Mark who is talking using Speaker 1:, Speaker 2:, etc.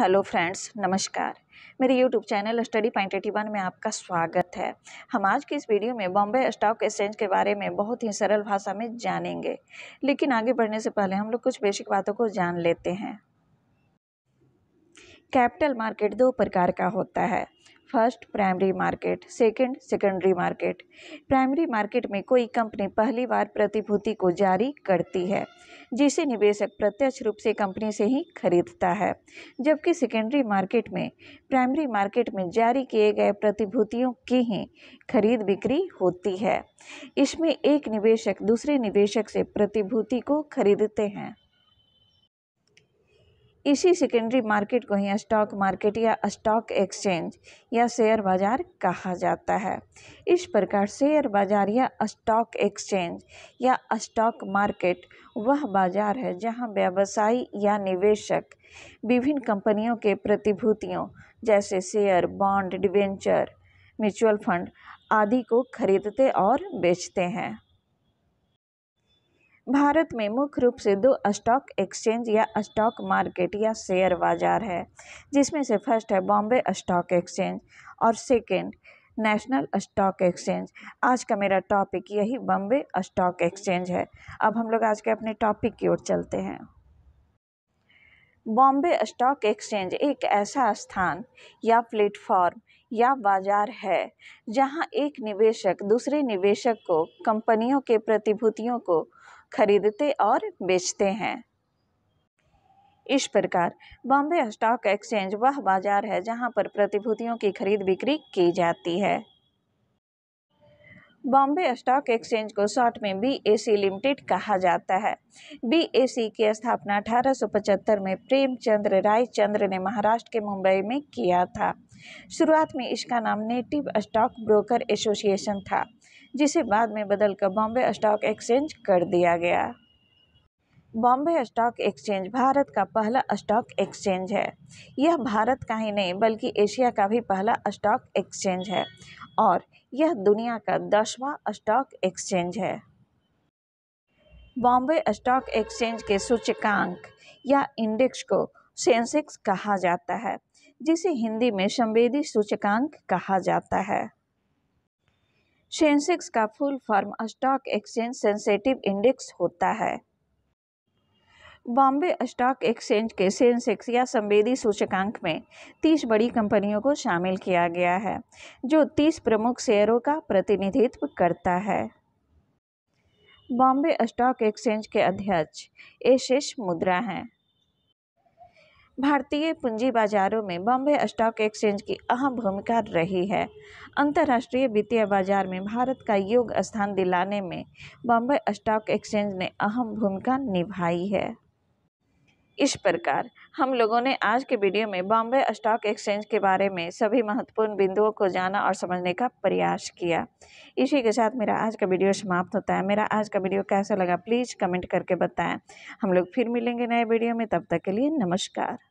Speaker 1: hello friends नमस्कार मेरे YouTube channel study point eighty one में आपका स्वागत है हम आज की इस वीडियो में बॉम्बे स्टॉक एक्सचेंज के बारे में बहुत ही सरल भाषा में जानेंगे लेकिन आगे बढ़ने से पहले हम लोग कुछ बेसिक बातों को जान लेते हैं कैपिटल मार्केट दो प्रकार का होता है first primary market second secondary market primary market में कोई कंपनी पहली बार प्रतिभूति को जारी करती है जिसे निवेशक प्रत्यक्ष रूप से कंपनी से ही खरीदता है जबकि सेकेंडरी मार्केट में प्राइमरी मार्केट में जारी किए गए प्रतिभूतियों की ही खरीद बिक्री होती है इसमें एक निवेशक दूसरे निवेशक से प्रतिभूति को खरीदते हैं इसी सेकेंडरी मार्केट को ही स्टॉक मार्केट या स्टॉक एक्सचेंज या शेयर बाज़ार कहा जाता है इस प्रकार शेयर बाज़ार या स्टॉक एक्सचेंज या स्टॉक मार्केट वह बाज़ार है जहां व्यवसायी या निवेशक विभिन्न कंपनियों के प्रतिभूतियों जैसे share bond debenture mutual fund आदि को खरीदते और बेचते हैं भारत में मुख्य रूप से दो स्टॉक एक्सचेंज या स्टॉक मार्केट या शेयर बाजार है जिसमें से फर्स्ट है बॉम्बे स्टॉक एक्सचेंज और सेकेंड नेशनल स्टॉक एक्सचेंज आज का मेरा टॉपिक यही बॉम्बे स्टॉक एक्सचेंज है अब हम लोग आज के अपने टॉपिक की ओर चलते हैं बॉम्बे स्टॉक एक्सचेंज एक ऐसा स्थान या प्लेटफॉर्म या बाज़ार है जहाँ एक निवेशक दूसरे निवेशक को कंपनियों के प्रतिभूतियों को खरीदते और बेचते हैं इस प्रकार बॉम्बे स्टॉक एक्सचेंज वह बाज़ार है जहाँ पर प्रतिभूतियों की खरीद बिक्री की जाती है बॉम्बे स्टॉक एक्सचेंज को शॉर्ट में बीएसी लिमिटेड कहा जाता है बीएसी की स्थापना पचहत्तर में प्रेमचंद्र रायचंद्र ने महाराष्ट्र के मुंबई में किया था शुरुआत में इसका नाम नेटिव स्टॉक ब्रोकर एसोसिएशन था जिसे बाद में बदलकर बॉम्बे स्टॉक एक्सचेंज कर दिया गया बॉम्बे स्टॉक एक्सचेंज भारत का पहला स्टॉक एक्सचेंज है यह भारत का ही नहीं बल्कि एशिया का भी पहला स्टॉक एक्सचेंज है और यह दुनिया का दसवां स्टॉक एक्सचेंज है बॉम्बे स्टॉक एक्सचेंज के सूचकांक या इंडेक्स को सेंसेक्स कहा जाता है जिसे हिंदी में संवेदी सूचकांक कहा जाता है सेंसेक्स का full form stock exchange sensitive index होता है बॉम्बे स्टॉक एक्सचेंज के सेंसेक्स या संवेदी सूचकांक में 30 बड़ी कंपनियों को शामिल किया गया है जो 30 प्रमुख शेयरों का प्रतिनिधित्व करता है बॉम्बे स्टॉक एक्सचेंज के अध्यक्ष एशिश मुद्रा हैं भारतीय पूंजी बाजारों में बॉम्बे स्टॉक एक्सचेंज की अहम भूमिका रही है अंतर्राष्ट्रीय वित्तीय बाजार में भारत का योग स्थान दिलाने में बॉम्बे स्टॉक एक्सचेंज ने अहम भूमिका निभाई है इस प्रकार हम लोगों ने आज के वीडियो में बॉम्बे स्टॉक एक्सचेंज के बारे में सभी महत्वपूर्ण बिंदुओं को जाना और समझने का प्रयास किया इसी के साथ मेरा आज का वीडियो समाप्त होता है मेरा आज का वीडियो कैसा लगा प्लीज़ कमेंट करके बताएं हम लोग फिर मिलेंगे नए वीडियो में तब तक के लिए नमस्कार